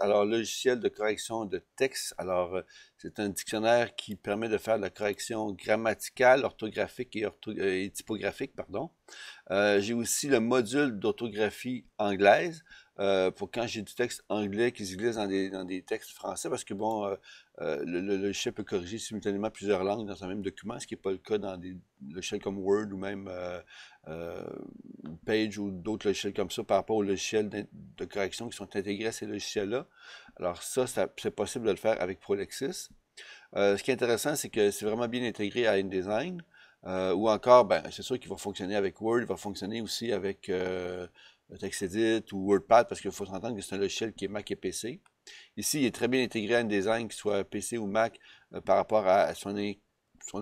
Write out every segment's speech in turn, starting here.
alors logiciel de correction de texte. Alors, euh, c'est un dictionnaire qui permet de faire la correction grammaticale, orthographique et, euh, typographique. pardon. Euh, j'ai aussi le module d'orthographie anglaise. Euh, pour quand j'ai du texte anglais qui se glisse dans des, textes français, parce que bon, euh, euh, le, le, logiciel peut corriger simultanément plusieurs langues dans un même document, ce qui n'est pas le cas dans des logiciels comme Word ou même Page ou d'autres logiciels comme ça par rapport aux logiciels de, correction qui sont intégrés à ces logiciels-là. Alors ça, c'est possible de le faire avec Prolexis. ce qui est intéressant, c'est que c'est vraiment bien intégré à InDesign. ou encore, ben, c'est sûr qu'il va fonctionner avec Word, il va fonctionner aussi avec TextEdit ou WordPad, parce qu'il faut s'entendre que c'est un logiciel qui est Mac et PC. Ici, il est très bien intégré à design qui soit PC ou Mac, euh, par rapport à son,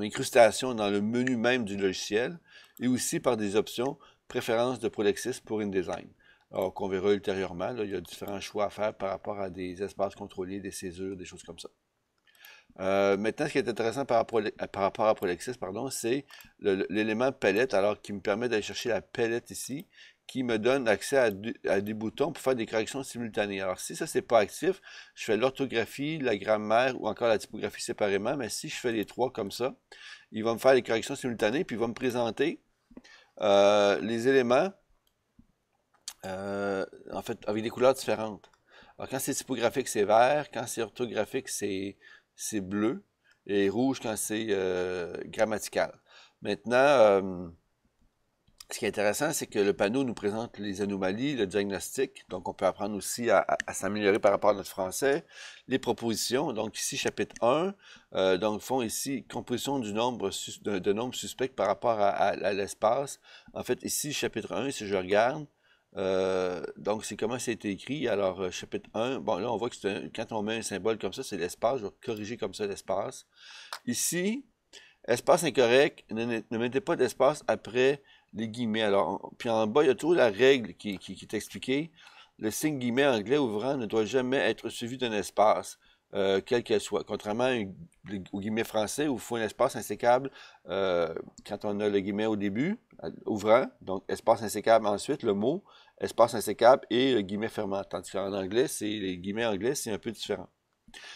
incrustation dans le menu même du logiciel, et aussi par des options préférences de Prolexis pour InDesign. Alors qu'on verra ultérieurement, il y a différents choix à faire par rapport à des espaces contrôlés, des césures, des choses comme ça. Euh, maintenant, ce qui est intéressant par rapport à, Prolexis, pardon, c'est l'élément palette, alors qui me permet d'aller chercher la palette ici, qui me donne accès à, des boutons pour faire des corrections simultanées. Alors, si ça, c'est pas actif, je fais l'orthographie, la grammaire ou encore la typographie séparément, mais si je fais les trois comme ça, il va me faire les corrections simultanées, puis il va me présenter euh, les éléments, euh, en fait, avec des couleurs différentes. Alors, quand c'est typographique, c'est vert. Quand c'est orthographique, c'est bleu. Et rouge quand c'est euh, grammatical. Maintenant, ce qui est intéressant, c'est que le panneau nous présente les anomalies, le diagnostic, donc on peut apprendre aussi à, s'améliorer par rapport à notre français, les propositions, donc ici chapitre 1, Donc, font ici, composition du nombre de, nombre suspect par rapport à, l'espace. En fait, ici, chapitre 1, si je regarde, euh, donc, c'est comment ça a été écrit. Alors, euh, chapitre 1, bon, là, on voit que quand on met un symbole comme ça, c'est l'espace. Je vais corriger comme ça l'espace. Ici, espace incorrect, ne mettez pas d'espace après les guillemets. Alors, puis en bas, il y a toujours la règle qui, est expliquée. Le signe guillemets anglais ouvrant ne doit jamais être suivi d'un espace, euh, quel qu'il soit. Contrairement au guillemets français, où il faut un espace insécable euh, quand on a le guillemet au début, euh, ouvrant, donc espace insécable ensuite, le mot, espace insécable et le guillemet fermant. Tandis qu'en anglais, c'est les guillemets anglais, c'est un peu différent.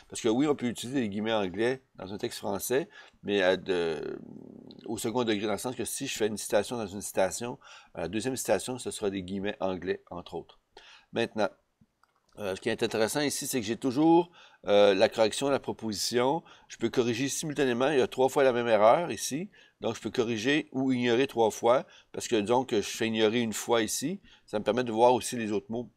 Parce que oui, on peut utiliser des guillemets anglais dans un texte français, mais au second degré, dans le sens que si je fais une citation dans une citation, euh, la deuxième citation, ce sera des guillemets anglais, entre autres. Maintenant, euh, ce qui est intéressant ici, c'est que j'ai toujours euh, la correction, la proposition. Je peux corriger simultanément. Il y a trois fois la même erreur ici. Donc, je peux corriger ou ignorer trois fois. Parce que, disons que je fais ignorer une fois ici. Ça me permet de voir aussi les autres mots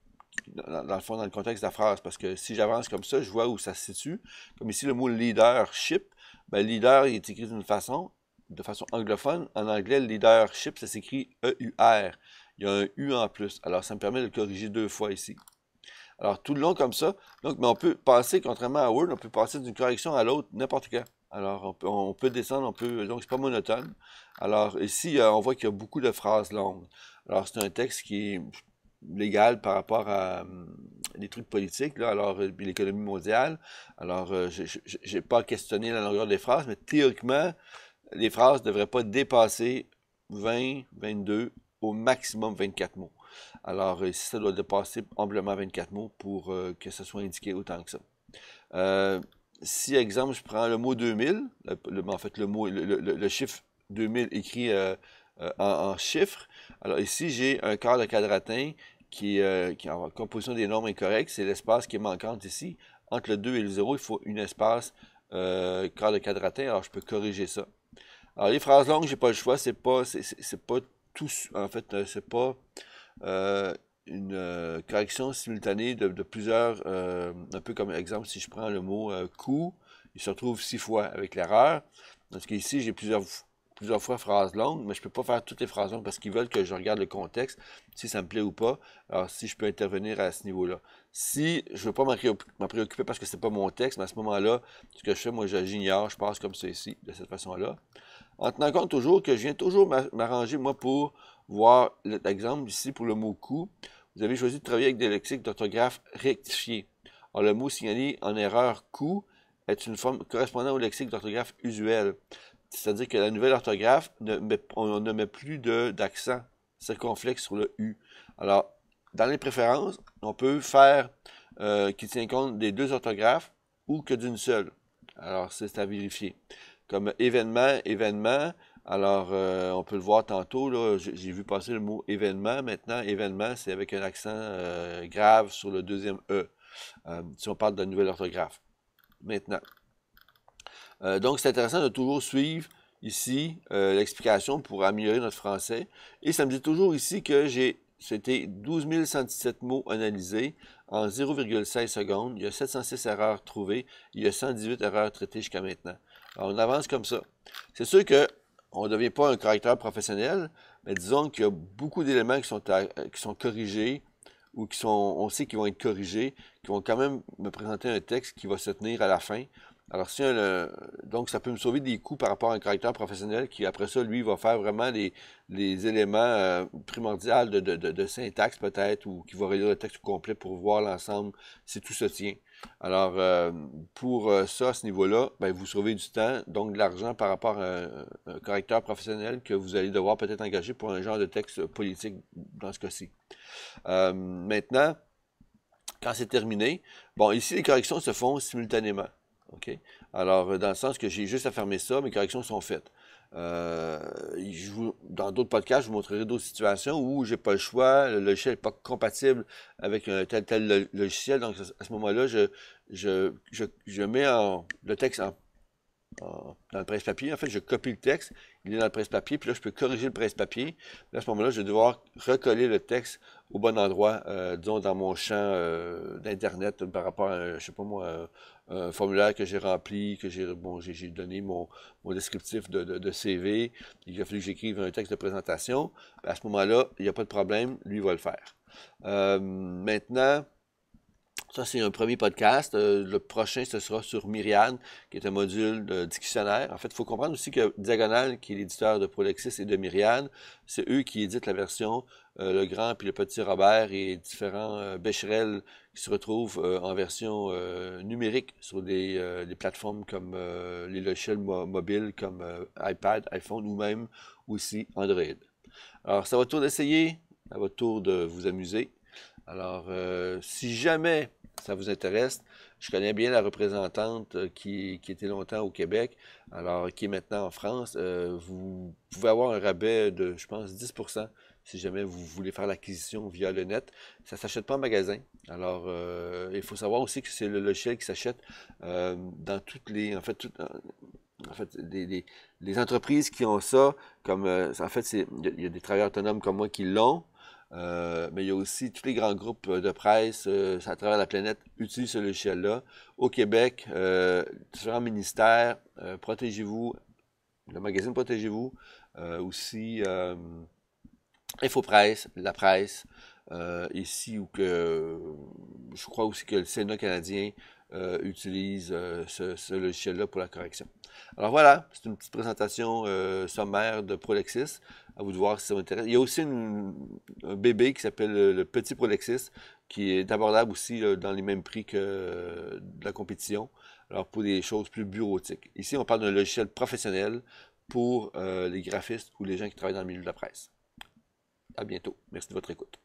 dans, le fond, dans le contexte de la phrase, parce que si j'avance comme ça, je vois où ça se situe. Comme ici, le mot leadership, ben, leader est écrit d'une façon, de façon anglophone. En anglais, leadership, ça s'écrit E-U-R. Il y a un U en plus. Alors, ça me permet de le corriger deux fois ici. Alors, tout le long comme ça. Donc, mais ben, on peut passer, contrairement à Word, on peut passer d'une correction à l'autre n'importe quand. Alors, on peut, descendre, on peut. Donc, c'est pas monotone. Alors, ici, euh, on voit qu'il y a beaucoup de phrases longues. Alors, c'est un texte qui est légal par rapport à euh, des trucs politiques, alors euh, l'économie mondiale. Alors, euh, je n'ai pas questionné la longueur des phrases, mais théoriquement, les phrases ne devraient pas dépasser 20, 22, au maximum 24 mots. Alors, ici, ça doit dépasser amplement 24 mots pour que ce soit indiqué autant que ça. Euh, si, exemple, je prends le mot 2000, en fait, le, mot, le, chiffre 2000 écrit en, en, chiffres, alors ici, j'ai un quart de quadratin qui, euh, qui est en composition des nombres incorrects, c'est l'espace qui est manquant ici. Entre le 2 et le 0, il faut une espace euh, quart de quadratin, alors je peux corriger ça. Alors les phrases longues, je n'ai pas le choix, c'est pas, pas tout, en fait, euh, c'est pas euh, une correction simultanée de, plusieurs, un peu comme exemple, si je prends le mot coup, il se retrouve six fois avec l'erreur. Parce qu'ici, j'ai plusieurs plusieurs fois phrases longues, mais je ne peux pas faire toutes les phrases longues parce qu'ils veulent que je regarde le contexte, si ça me plaît ou pas, alors si je peux intervenir à ce niveau-là. Si je ne veux pas m'en préoccuper parce que ce n'est pas mon texte, mais à ce moment-là, ce que je fais, moi, j'ignore, je passe comme ceci, de cette façon-là. En tenant compte toujours que je viens toujours m'arranger, moi, pour voir l'exemple ici pour le mot coup. Vous avez choisi de travailler avec des lexiques d'orthographe rectifiés. Alors, le mot signalé en erreur coup est une forme correspondant au lexique d'orthographe usuel. C'est-à-dire que la nouvelle orthographe, on ne met plus d'accent circonflexe sur le U. Alors, dans les préférences, on peut faire euh, qu'il qui tient compte des deux orthographes ou que d'une seule. Alors, c'est à vérifier. Comme événement, événement. Alors, euh, on peut le voir tantôt, j'ai vu passer le mot événement. Maintenant, événement, c'est avec un accent euh, grave sur le deuxième E, si on parle de la nouvelle orthographe. Maintenant, euh, donc, c'est intéressant de toujours suivre ici euh, l'explication pour améliorer notre français. Et ça me dit toujours ici que j'ai, c'était 12 117 mots analysés en 0,16 secondes. Il y a 706 erreurs trouvées. Il y a 118 erreurs traitées jusqu'à maintenant. Alors, on avance comme ça. C'est sûr qu'on ne devient pas un correcteur professionnel, mais disons qu'il y a beaucoup d'éléments qui sont, qui sont corrigés ou qui sont, on sait qu'ils vont être corrigés, qui vont quand même me présenter un texte qui va se tenir à la fin. Alors, si euh, donc, ça peut me sauver des coûts par rapport à un correcteur professionnel qui, après ça, lui, va faire vraiment les, éléments euh, primordiaux de, syntaxe, peut-être, ou qui va relire le texte complet pour voir l'ensemble si tout se tient. Alors, euh, pour euh, ça, à ce niveau-là, ben, vous sauvez du temps, donc de l'argent par rapport à un, correcteur professionnel que vous allez devoir peut-être engager pour un genre de texte politique dans ce cas-ci. maintenant, quand c'est terminé, bon, ici, les corrections se font simultanément. OK? Alors, euh, dans le sens que j'ai juste à fermer ça, mes corrections sont faites. Euh, dans d'autres podcasts, je vous montrerai d'autres situations où je n'ai pas le choix, le logiciel n'est pas compatible avec un tel tel logiciel. Donc, à ce moment-là, je, je, mets le texte dans le presse-papier. En fait, je copie le texte, il est dans le presse-papier, puis là, je peux corriger le presse-papier. À ce moment-là, je vais devoir recoller le texte au bon endroit, euh, disons dans mon champ d'Internet par rapport à, je sais pas moi, un formulaire que j'ai rempli, que j'ai bon, j'ai donné mon, mon descriptif de, de, CV, il a fallu que j'écrive un texte de présentation. À ce moment-là, il n'y a pas de problème, lui va le faire. Euh, maintenant, ça, c'est un premier podcast. Euh, le prochain, ce sera sur Myriane, qui est un module de dictionnaire. En fait, il faut comprendre aussi que Diagonal, qui est l'éditeur de Prolexis et de Myriam, c'est eux qui éditent la version euh, Le Grand puis le Petit Robert et différents euh, qui se retrouvent euh, en version numérique sur des, plateformes comme les logiciels mobiles comme iPad, iPhone ou même aussi Android. Alors, c'est à votre tour d'essayer, à votre tour de vous amuser. Alors, euh, si jamais ça vous intéresse, je connais bien la représentante euh, qui, était longtemps au Québec, alors qui est maintenant en France. Euh, vous pouvez avoir un rabais de, je pense, 10 si jamais vous voulez faire l'acquisition via le net. Ça ne s'achète pas en magasin. Alors, il faut savoir aussi que c'est le logiciel qui s'achète dans toutes les. En fait, les, entreprises qui ont ça, comme. en fait, il y, a des travailleurs autonomes comme moi qui l'ont. Euh, mais il y a aussi tous les grands groupes de presse euh, à travers la planète utilisent ce logiciel-là. Au Québec, euh, différents ministères, Protégez-vous, le magazine Protégez-vous, aussi Infopresse, La Presse, ici, ou que je crois aussi que le Sénat canadien euh, utilise euh, ce, logiciel-là pour la correction. Alors voilà, c'est une petite présentation euh, sommaire de Prolexis. À vous de voir si ça vous intéresse. Il y a aussi un bébé qui s'appelle le, Petit Prolexis, qui est abordable aussi dans les mêmes prix que la compétition. Alors pour des choses plus bureautiques. Ici, on parle d'un logiciel professionnel pour les graphistes ou les gens qui travaillent dans le milieu de la presse. À bientôt. Merci de votre écoute.